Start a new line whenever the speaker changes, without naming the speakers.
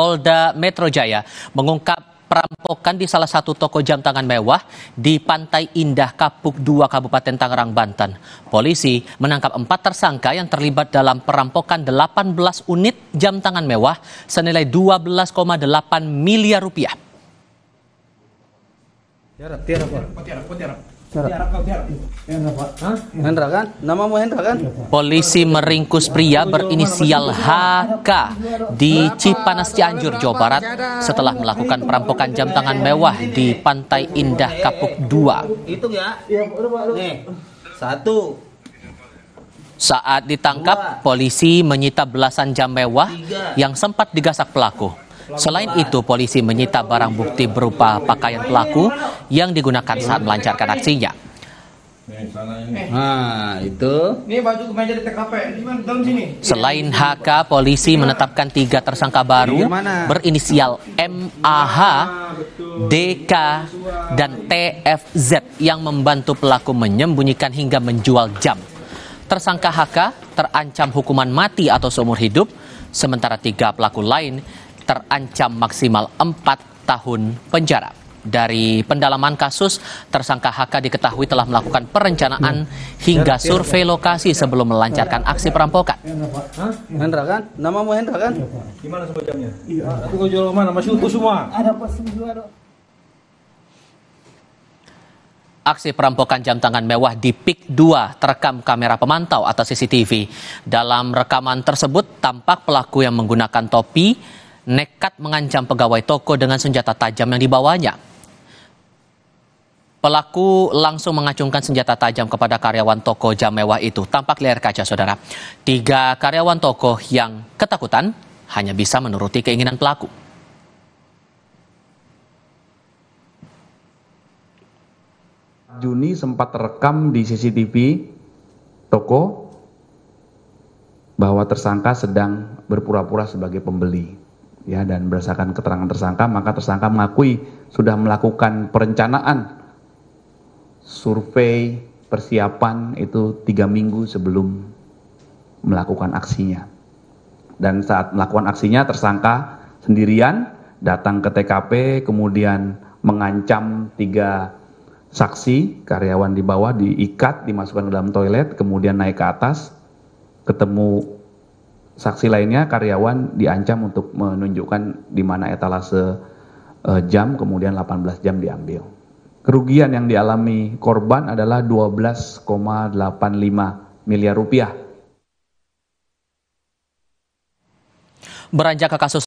Polda Metro Jaya mengungkap perampokan di salah satu toko jam tangan mewah di Pantai Indah Kapuk 2 Kabupaten Tangerang, Banten. Polisi menangkap empat tersangka yang terlibat dalam perampokan 18 unit jam tangan mewah senilai 12,8 miliar rupiah.
Tiara, tiara, tiara, tiara, tiara. Hendra kan? Namamu Hendra kan?
Polisi meringkus pria berinisial HK di Cipanas Cianjur, Jawa Barat setelah melakukan perampokan jam tangan mewah di Pantai Indah Kapuk 2. Ya. satu, saat ditangkap, polisi menyita belasan jam mewah yang sempat digasak pelaku. Selain itu, polisi menyita barang bukti berupa pakaian pelaku yang digunakan saat melancarkan aksinya. Nah, itu. baju Selain HK, polisi menetapkan tiga tersangka baru berinisial MAH, DK, dan TFZ yang membantu pelaku menyembunyikan hingga menjual jam. Tersangka HK terancam hukuman mati atau seumur hidup, sementara tiga pelaku lain terancam maksimal 4 tahun penjara. Dari pendalaman kasus, tersangka HK diketahui telah melakukan perencanaan hingga survei lokasi sebelum melancarkan aksi perampokan. Hendra kan? Namamu Hendra kan? Gimana sebutannya?
Iya. Aku jual mana? Masih utuh semua. Ada pas semua
Aksi perampokan jam tangan mewah di PIK 2 terekam kamera pemantau atau CCTV. Dalam rekaman tersebut tampak pelaku yang menggunakan topi, nekat mengancam pegawai toko dengan senjata tajam yang dibawanya. Pelaku langsung mengacungkan senjata tajam kepada karyawan toko jam mewah itu. Tampak layar kaca, saudara. Tiga karyawan toko yang ketakutan hanya bisa menuruti keinginan
pelaku. Juni sempat terekam di CCTV toko bahwa tersangka sedang berpura-pura sebagai pembeli ya dan berdasarkan keterangan tersangka maka tersangka mengakui sudah melakukan perencanaan survei persiapan itu tiga minggu sebelum melakukan aksinya dan saat melakukan aksinya tersangka sendirian datang ke TKP kemudian mengancam tiga saksi karyawan di bawah diikat dimasukkan ke dalam toilet kemudian naik ke atas ketemu Saksi lainnya karyawan diancam untuk menunjukkan di mana etalase eh, jam kemudian 18 jam diambil. Kerugian yang dialami korban adalah 12,85 miliar rupiah.
Beranjak ke kasus